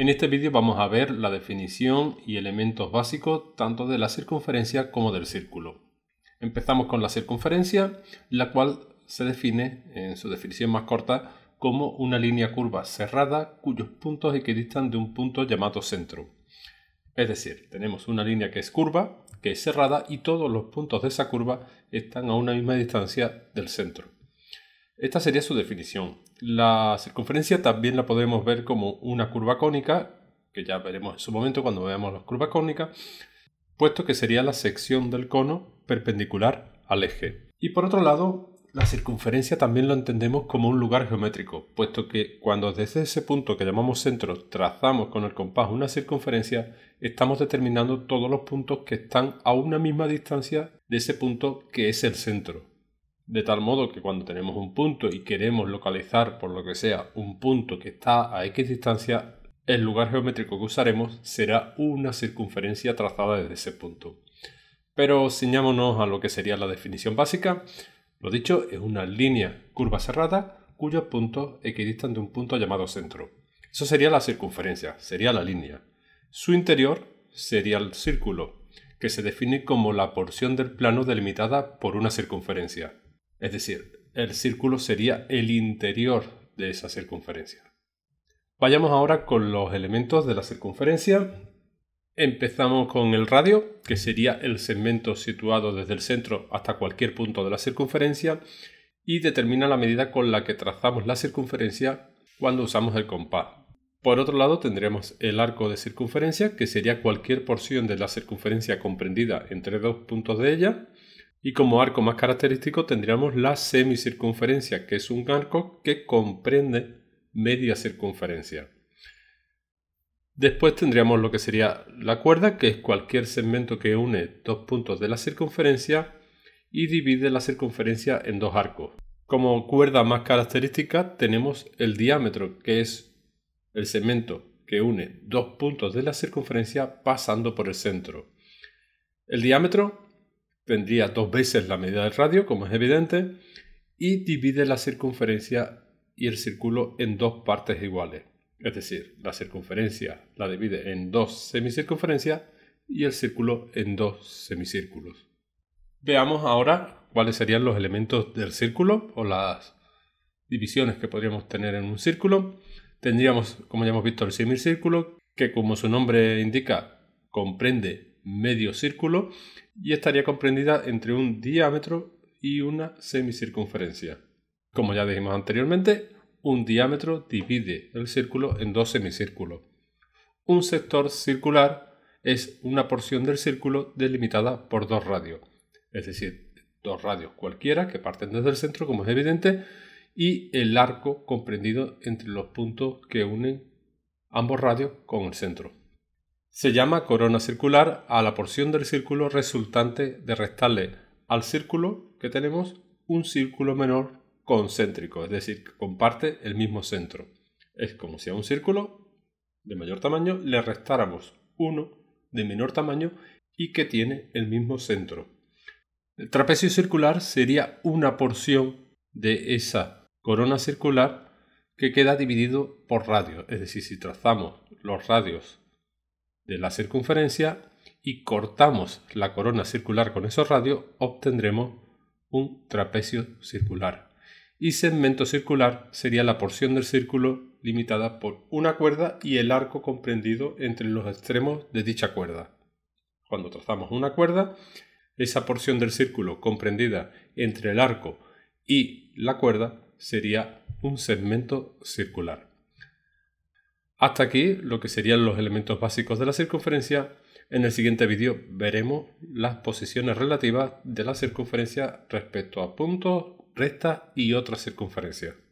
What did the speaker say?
En este vídeo vamos a ver la definición y elementos básicos tanto de la circunferencia como del círculo. Empezamos con la circunferencia, la cual se define, en su definición más corta, como una línea curva cerrada cuyos puntos equidistan de un punto llamado centro. Es decir, tenemos una línea que es curva, que es cerrada y todos los puntos de esa curva están a una misma distancia del centro. Esta sería su definición. La circunferencia también la podemos ver como una curva cónica, que ya veremos en su momento cuando veamos las curvas cónicas, puesto que sería la sección del cono perpendicular al eje. Y por otro lado, la circunferencia también lo entendemos como un lugar geométrico, puesto que cuando desde ese punto que llamamos centro trazamos con el compás una circunferencia, estamos determinando todos los puntos que están a una misma distancia de ese punto que es el centro de tal modo que cuando tenemos un punto y queremos localizar por lo que sea un punto que está a X distancia, el lugar geométrico que usaremos será una circunferencia trazada desde ese punto. Pero ciñámonos a lo que sería la definición básica. Lo dicho, es una línea curva cerrada cuyos puntos equidistan de un punto llamado centro. Eso sería la circunferencia, sería la línea. Su interior sería el círculo, que se define como la porción del plano delimitada por una circunferencia. Es decir, el círculo sería el interior de esa circunferencia. Vayamos ahora con los elementos de la circunferencia. Empezamos con el radio, que sería el segmento situado desde el centro hasta cualquier punto de la circunferencia y determina la medida con la que trazamos la circunferencia cuando usamos el compás. Por otro lado tendremos el arco de circunferencia, que sería cualquier porción de la circunferencia comprendida entre dos puntos de ella, y como arco más característico tendríamos la semicircunferencia, que es un arco que comprende media circunferencia. Después tendríamos lo que sería la cuerda, que es cualquier segmento que une dos puntos de la circunferencia y divide la circunferencia en dos arcos. Como cuerda más característica tenemos el diámetro, que es el segmento que une dos puntos de la circunferencia pasando por el centro. El diámetro Vendría dos veces la medida del radio, como es evidente, y divide la circunferencia y el círculo en dos partes iguales. Es decir, la circunferencia la divide en dos semicircunferencias y el círculo en dos semicírculos. Veamos ahora cuáles serían los elementos del círculo o las divisiones que podríamos tener en un círculo. Tendríamos, como ya hemos visto, el semicírculo, que como su nombre indica, comprende medio círculo y estaría comprendida entre un diámetro y una semicircunferencia. Como ya dijimos anteriormente, un diámetro divide el círculo en dos semicírculos. Un sector circular es una porción del círculo delimitada por dos radios, es decir, dos radios cualquiera que parten desde el centro, como es evidente, y el arco comprendido entre los puntos que unen ambos radios con el centro. Se llama corona circular a la porción del círculo resultante de restarle al círculo que tenemos un círculo menor concéntrico, es decir, que comparte el mismo centro. Es como si a un círculo de mayor tamaño le restáramos uno de menor tamaño y que tiene el mismo centro. El trapecio circular sería una porción de esa corona circular que queda dividido por radio, es decir, si trazamos los radios de la circunferencia y cortamos la corona circular con esos radios, obtendremos un trapecio circular. Y segmento circular sería la porción del círculo limitada por una cuerda y el arco comprendido entre los extremos de dicha cuerda. Cuando trazamos una cuerda, esa porción del círculo comprendida entre el arco y la cuerda sería un segmento circular. Hasta aquí lo que serían los elementos básicos de la circunferencia. En el siguiente vídeo veremos las posiciones relativas de la circunferencia respecto a puntos, rectas y otras circunferencias.